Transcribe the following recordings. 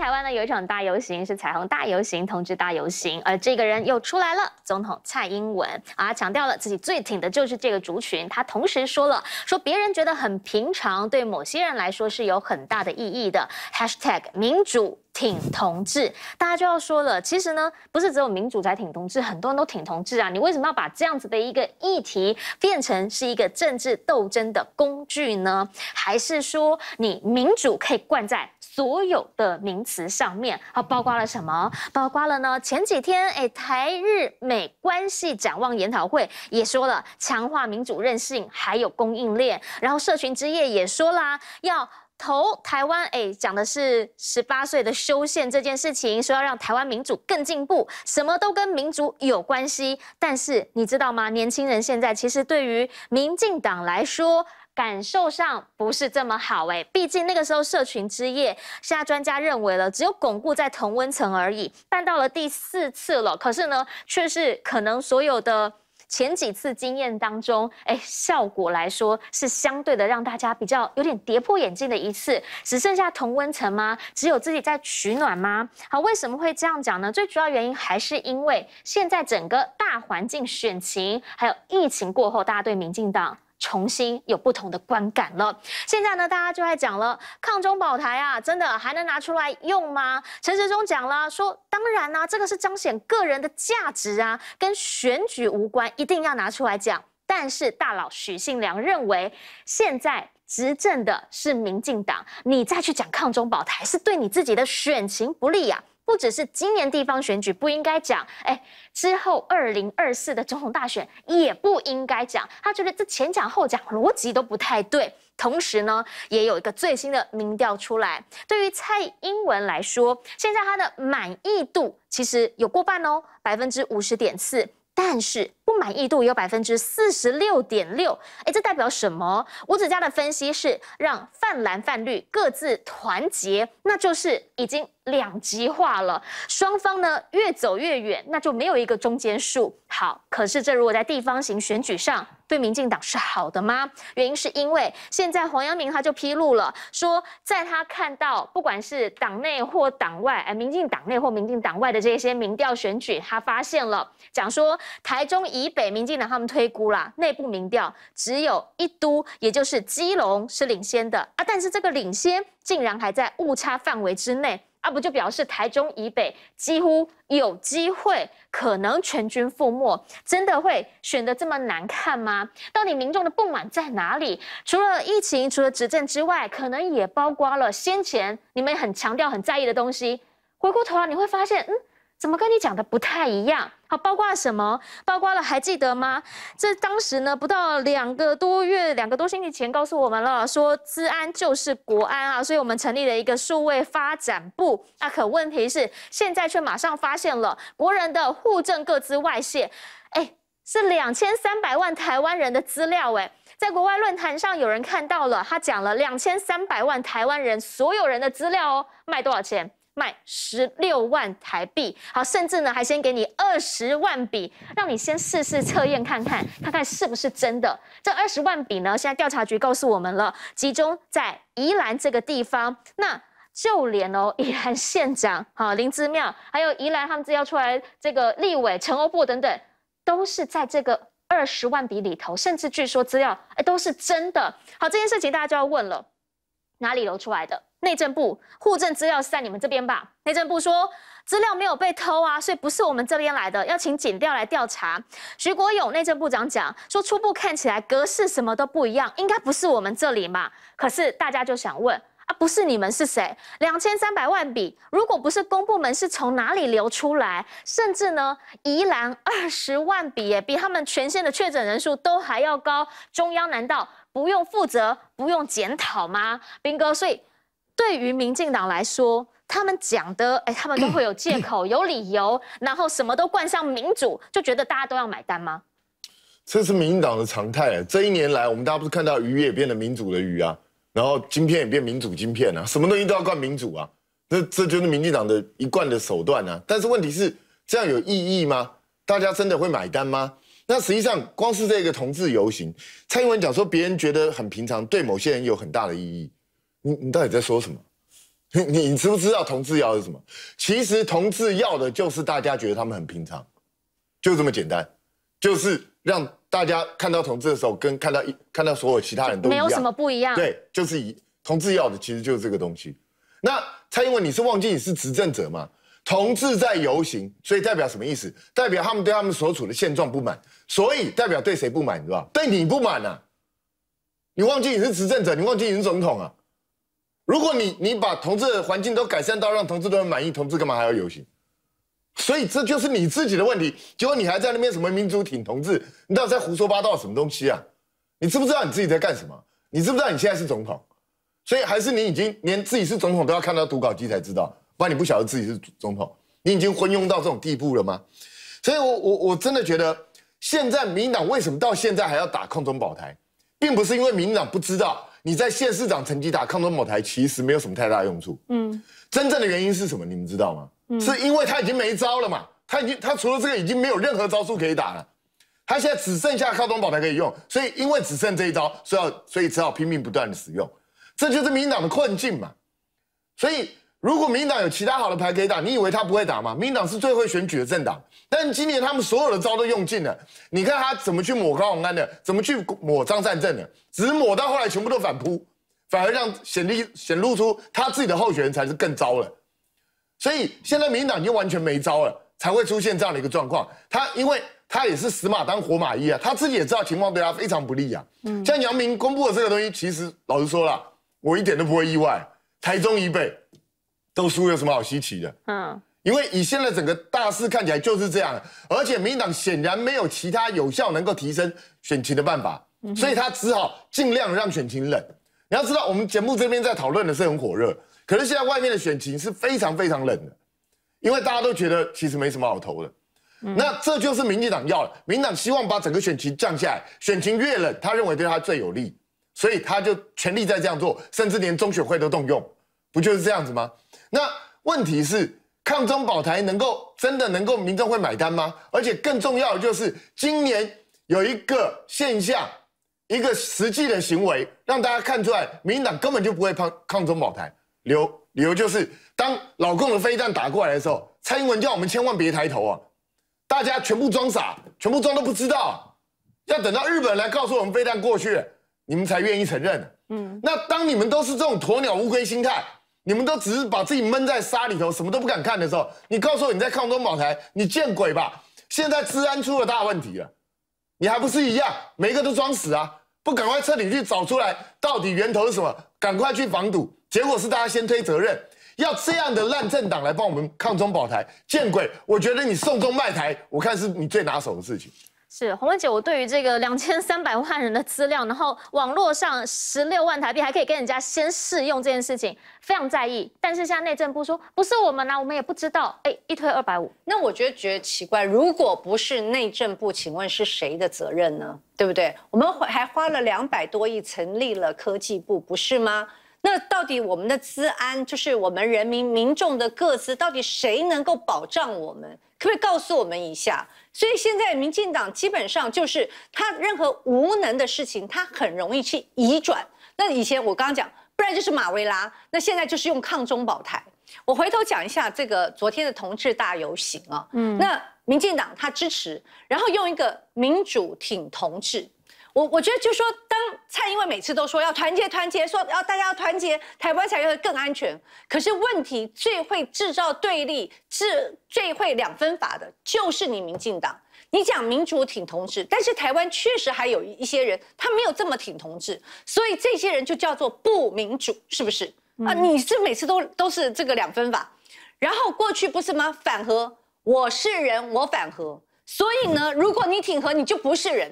台湾呢有一场大游行是彩虹大游行、同志大游行，而这个人又出来了，总统蔡英文啊，强调了自己最挺的就是这个族群。他同时说了，说别人觉得很平常，对某些人来说是有很大的意义的。#hashtag 民主挺同志，大家就要说了，其实呢，不是只有民主才挺同志，很多人都挺同志啊，你为什么要把这样子的一个议题变成是一个政治斗争的工具呢？还是说你民主可以灌在？所有的名词上面，好，包括了什么？包括了呢？前几天，哎，台日美关系展望研讨会也说了，强化民主韧性，还有供应链。然后，社群之夜也说啦，要投台湾。哎，讲的是十八岁的修宪这件事情，说要让台湾民主更进步，什么都跟民主有关系。但是你知道吗？年轻人现在其实对于民进党来说，感受上不是这么好哎，毕竟那个时候社群之夜，现在专家认为了只有巩固在同温层而已。但到了第四次了，可是呢，却是可能所有的前几次经验当中，哎，效果来说是相对的让大家比较有点跌破眼镜的一次。只剩下同温层吗？只有自己在取暖吗？好，为什么会这样讲呢？最主要原因还是因为现在整个大环境、选情还有疫情过后，大家对民进党。重新有不同的观感了。现在呢，大家就在讲了，抗中保台啊，真的还能拿出来用吗？陈时中讲了，说当然啊，这个是彰显个人的价值啊，跟选举无关，一定要拿出来讲。但是大佬许信良认为，现在执政的是民进党，你再去讲抗中保台，是对你自己的选情不利啊。不只是今年地方选举不应该讲，哎，之后二零二四的总统大选也不应该讲。他觉得这前讲后讲逻辑都不太对。同时呢，也有一个最新的民调出来，对于蔡英文来说，现在他的满意度其实有过半哦，百分之五十点四。但是。满意度有百分之四十六点六，哎，这代表什么？吴子嘉的分析是让泛蓝泛绿各自团结，那就是已经两极化了，双方呢越走越远，那就没有一个中间数。好，可是这如果在地方型选举上？对民进党是好的吗？原因是因为现在黄阳明他就披露了，说在他看到不管是党内或党外，哎，民进党内或民进党外的这些民调选举，他发现了讲说台中以北民进党他们推估啦内部民调只有一都，也就是基隆是领先的啊，但是这个领先竟然还在误差范围之内。啊，不就表示台中以北几乎有机会可能全军覆没？真的会选得这么难看吗？到底民众的不满在哪里？除了疫情、除了执政之外，可能也包括了先前你们很强调、很在意的东西。回过头啊，你会发现，嗯，怎么跟你讲的不太一样？好，包括什么？包括了，还记得吗？这当时呢，不到两个多月，两个多星期前告诉我们了，说治安就是国安啊，所以我们成立了一个数位发展部。那可问题是，现在却马上发现了国人的户政各资外泄，哎，是两千三百万台湾人的资料，哎，在国外论坛上有人看到了，他讲了两千三百万台湾人所有人的资料哦，卖多少钱？卖十六万台币，好，甚至呢还先给你二十万笔，让你先试试测验看看，看看是不是真的。这二十万笔呢，现在调查局告诉我们了，集中在宜兰这个地方。那就连哦宜兰县长哈林之妙，还有宜兰他们资料出来，这个立委陈欧布等等，都是在这个二十万笔里头，甚至据说资料哎都是真的。好，这件事情大家就要问了，哪里流出来的？内政部户政资料是在你们这边吧？内政部说资料没有被偷啊，所以不是我们这边来的，要请警调来调查。徐国勇内政部长讲说，初步看起来格式什么都不一样，应该不是我们这里嘛。可是大家就想问啊，不是你们是谁？两千三百万笔，如果不是公部门是从哪里流出来，甚至呢，宜兰二十万笔也比他们全县的确诊人数都还要高，中央难道不用负责、不用检讨吗，兵哥？所以。对于民进党来说，他们讲的，哎，他们都会有借口、有理由，然后什么都冠上民主，就觉得大家都要买单吗？这是民进党的常态。这一年来，我们大家不是看到鱼也变得民主的鱼啊，然后晶片也变民主晶片啊，什么东西都要冠民主啊？那这就是民进党的一贯的手段啊。但是问题是，这样有意义吗？大家真的会买单吗？那实际上，光是这个同志游行，蔡英文讲说别人觉得很平常，对某些人有很大的意义。你你到底在说什么？你你知不知道同志要的是什么？其实同志要的就是大家觉得他们很平常，就这么简单，就是让大家看到同志的时候，跟看到一看到所有其他人都没有什么不一样。对，就是以同志要的其实就是这个东西。那蔡英文，你是忘记你是执政者吗？同志在游行，所以代表什么意思？代表他们对他们所处的现状不满，所以代表对谁不满是吧？对你不满啊？你忘记你是执政者，你忘记你是总统啊？如果你你把同志的环境都改善到让同志都很满意，同志干嘛还要游行？所以这就是你自己的问题。结果你还在那边什么民主挺同志？你到底在胡说八道什么东西啊？你知不知道你自己在干什么？你知不知道你现在是总统？所以还是你已经连自己是总统都要看到读稿机才知道，不然你不晓得自己是总统。你已经昏庸到这种地步了吗？所以，我我我真的觉得，现在民党为什么到现在还要打空中保台，并不是因为民党不知道。你在县市长成绩打抗中保台，其实没有什么太大用处。嗯，真正的原因是什么？你们知道吗？是因为他已经没招了嘛？他已经他除了这个已经没有任何招数可以打了，他现在只剩下靠中保台可以用，所以因为只剩这一招，所以所以只好拼命不断的使用，这就是民党的困境嘛。所以。如果民党有其他好的牌可以打，你以为他不会打吗？民党是最会选举的政党，但今年他们所有的招都用尽了。你看他怎么去抹高虹安的，怎么去抹张善政的，只抹到后来全部都反扑，反而让显立显露出他自己的候选人才是更糟了。所以现在民党已经完全没招了，才会出现这样的一个状况。他因为他也是死马当活马医啊，他自己也知道情况对他非常不利啊。嗯，像杨明公布的这个东西，其实老实说了，我一点都不会意外。台中一倍。都输有什么好稀奇的？嗯，因为以现在整个大势看起来就是这样，而且民进党显然没有其他有效能够提升选情的办法，所以他只好尽量让选情冷。你要知道，我们节目这边在讨论的是很火热，可是现在外面的选情是非常非常冷的，因为大家都觉得其实没什么好投的。那这就是民进党要了，民进党希望把整个选情降下来，选情越冷，他认为对他最有利，所以他就全力在这样做，甚至连中选会都动用，不就是这样子吗？那问题是，抗中保台能够真的能够民众会买单吗？而且更重要的就是，今年有一个现象，一个实际的行为，让大家看出来，民进党根本就不会抗抗中保台。理由理由就是，当老共的飞弹打过来的时候，蔡英文叫我们千万别抬头啊，大家全部装傻，全部装都不知道，要等到日本来告诉我们飞弹过去，你们才愿意承认。嗯，那当你们都是这种鸵鸟乌龟心态。你们都只是把自己闷在沙里头，什么都不敢看的时候，你告诉我你在抗中保台，你见鬼吧！现在治安出了大问题了，你还不是一样，每一个都装死啊！不赶快彻底去找出来，到底源头是什么？赶快去防堵。结果是大家先推责任，要这样的烂政党来帮我们抗中保台，见鬼！我觉得你送中卖台，我看是你最拿手的事情。是洪文姐，我对于这个两千三百万人的资料，然后网络上十六万台币还可以跟人家先试用这件事情非常在意。但是现在内政部说不是我们啊，我们也不知道。哎，一推二百五，那我觉得觉得奇怪。如果不是内政部，请问是谁的责任呢？对不对？我们还还花了两百多亿成立了科技部，不是吗？那到底我们的资安，就是我们人民民众的各自，到底谁能够保障我们？可不可以告诉我们一下？所以现在民进党基本上就是他任何无能的事情，他很容易去移转。那以前我刚刚讲，不然就是马维拉，那现在就是用抗中保台。我回头讲一下这个昨天的同志大游行啊，嗯，那民进党他支持，然后用一个民主挺同志。我我觉得就说，当蔡英文每次都说要团结团结，说要大家要团结，台湾才会更安全。可是问题最会制造对立，制最会两分法的，就是你民进党。你讲民主挺同志，但是台湾确实还有一些人，他没有这么挺同志，所以这些人就叫做不民主，是不是？啊，你是每次都都是这个两分法。然后过去不是吗？反和我是人，我反和。所以呢，如果你挺和，你就不是人。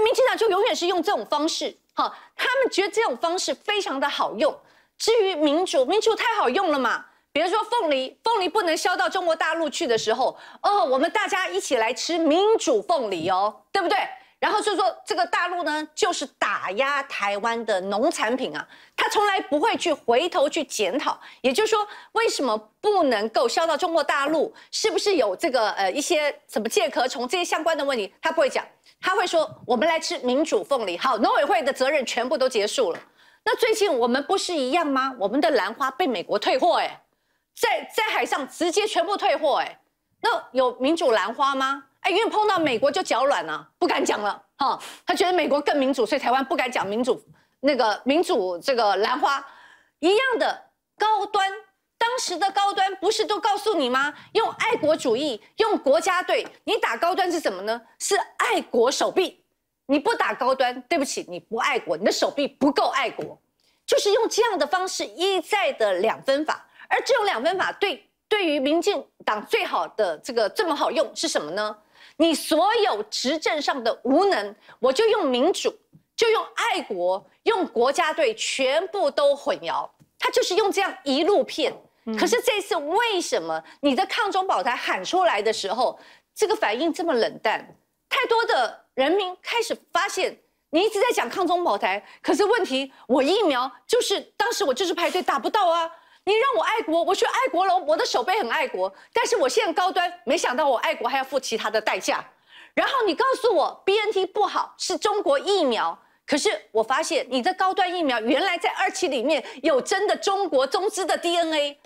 民进党就永远是用这种方式，哈，他们觉得这种方式非常的好用。至于民主，民主太好用了嘛？比如说凤梨，凤梨不能销到中国大陆去的时候，哦，我们大家一起来吃民主凤梨哦，对不对？然后就说这个大陆呢，就是打压台湾的农产品啊，他从来不会去回头去检讨。也就是说，为什么不能够销到中国大陆？是不是有这个呃一些什么借壳从这些相关的问题，他不会讲，他会说我们来吃民主凤梨。好，农委会的责任全部都结束了。那最近我们不是一样吗？我们的兰花被美国退货哎，在在海上直接全部退货哎，那有民主兰花吗？哎，因为碰到美国就脚软了，不敢讲了哈。他觉得美国更民主，所以台湾不敢讲民主，那个民主这个兰花一样的高端，当时的高端不是都告诉你吗？用爱国主义，用国家队，你打高端是什么呢？是爱国手臂。你不打高端，对不起，你不爱国，你的手臂不够爱国。就是用这样的方式一再的两分法，而这种两分法对对于民进党最好的这个这么好用是什么呢？你所有执政上的无能，我就用民主，就用爱国，用国家队，全部都混淆。他就是用这样一路骗。可是这次为什么你的抗中保台喊出来的时候，这个反应这么冷淡？太多的人民开始发现，你一直在讲抗中保台，可是问题我疫苗就是当时我就是排队打不到啊。你让我爱国，我去爱国了，我的守备很爱国，但是我现在高端，没想到我爱国还要付其他的代价。然后你告诉我 B N T 不好是中国疫苗，可是我发现你的高端疫苗原来在二期里面有真的中国中资的 D N A。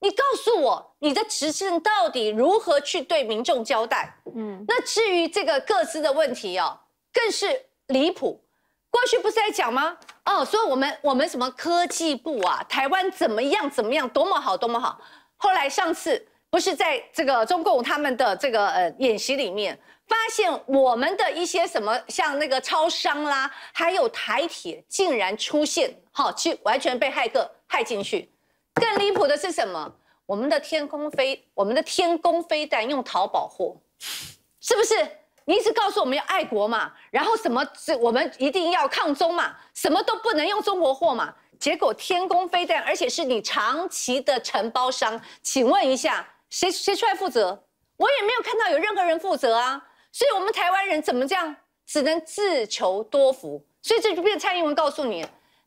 你告诉我你的执政到底如何去对民众交代？嗯，那至于这个各自的问题哦，更是离谱。过去不是在讲吗？哦，所以我们我们什么科技部啊，台湾怎么样怎么样，多么好多么好。后来上次不是在这个中共他们的这个呃演习里面，发现我们的一些什么像那个超商啦，还有台铁竟然出现好，就完全被骇客骇进去。更离谱的是什么？我们的天空飞，我们的天宫飞弹用淘宝货，是不是？你一直告诉我们要爱国嘛，然后什么是我们一定要抗中嘛，什么都不能用中国货嘛。结果天宫飞弹，而且是你长期的承包商，请问一下，谁谁出来负责？我也没有看到有任何人负责啊。所以，我们台湾人怎么这样，只能自求多福。所以，这就变蔡英文告诉你。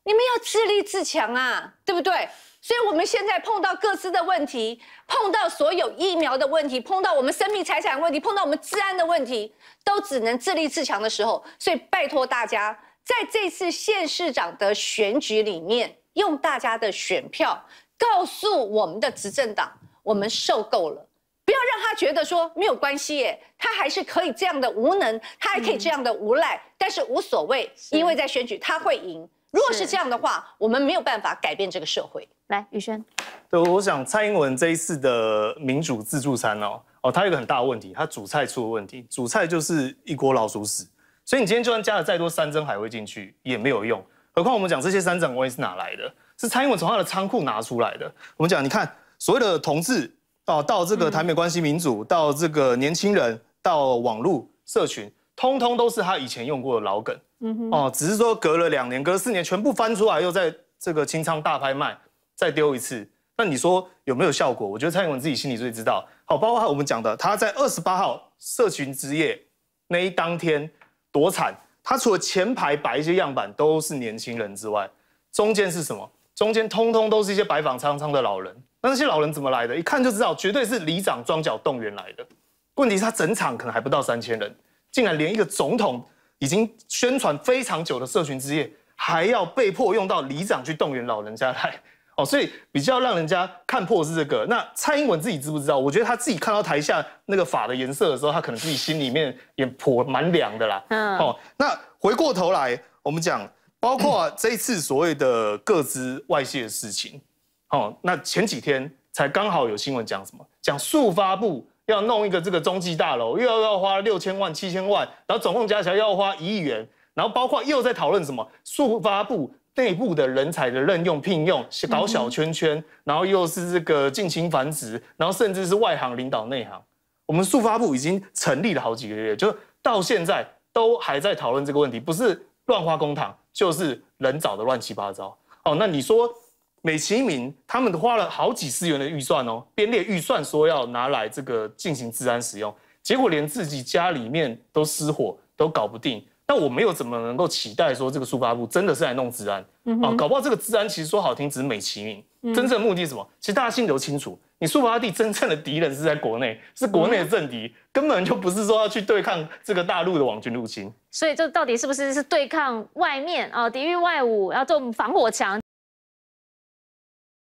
你们要自立自强啊，对不对？所以我们现在碰到各自的问题，碰到所有疫苗的问题，碰到我们生命财产问题，碰到我们治安的问题，都只能自立自强的时候。所以拜托大家，在这次县市长的选举里面，用大家的选票告诉我们的执政党，我们受够了，不要让他觉得说没有关系耶，他还是可以这样的无能，他还可以这样的无赖，但是无所谓，因为在选举他会赢。如果是这样的话，我们没有办法改变这个社会。来，宇轩，对，我想蔡英文这一次的民主自助餐哦，哦，它有一个很大问题，它主菜出了问题，主菜就是一锅老鼠屎，所以你今天就算加了再多山珍海味进去也没有用。何况我们讲这些山珍海味是哪来的？是蔡英文从他的仓库拿出来的。我们讲，你看所谓的同志哦，到这个台美关系民主，到这个年轻人，到网络社群，通通都是他以前用过的老梗。嗯哦，只是说隔了两年，隔了四年，全部翻出来又在这个清仓大拍卖，再丢一次，那你说有没有效果？我觉得蔡英文自己心里最知道。好，包括我们讲的，他在二十八号社群之夜那一当天多惨，他除了前排摆一些样板都是年轻人之外，中间是什么？中间通通都是一些白发苍苍的老人。那那些老人怎么来的？一看就知道，绝对是里长、庄脚动员来的。问题是他整场可能还不到三千人，竟然连一个总统。已经宣传非常久的社群之夜，还要被迫用到里长去动员老人家来，哦，所以比较让人家看破是这个。那蔡英文自己知不知道？我觉得他自己看到台下那个法的颜色的时候，他可能自己心里面也颇蛮凉的啦。嗯。哦，那回过头来，我们讲包括这次所谓的各资外泄的事情，哦，那前几天才刚好有新闻讲什么？讲速发布。要弄一个这个中继大楼，又要要花六千万、七千万，然后总共加起来要花一亿元，然后包括又在讨论什么速发部内部的人才的任用、聘用，搞小圈圈，然后又是这个近亲繁殖，然后甚至是外行领导内行。我们速发部已经成立了好几个月，就到现在都还在讨论这个问题，不是乱花公帑，就是人找的乱七八糟。哦，那你说？美其名，他们花了好几十元的预算哦，编列预算说要拿来这个进行治安使用，结果连自己家里面都失火，都搞不定。那我们又怎么能够期待说这个速八部真的是来弄治安啊？搞不好这个治安其实说好听只是美其名，真正的目的是什么？其实大家心里都清楚，你苏巴蒂真正的敌人是在国内，是国内的政敌，根本就不是说要去对抗这个大陆的网军入侵。所以这到底是不是是对抗外面啊？抵御外侮，要做防火墙？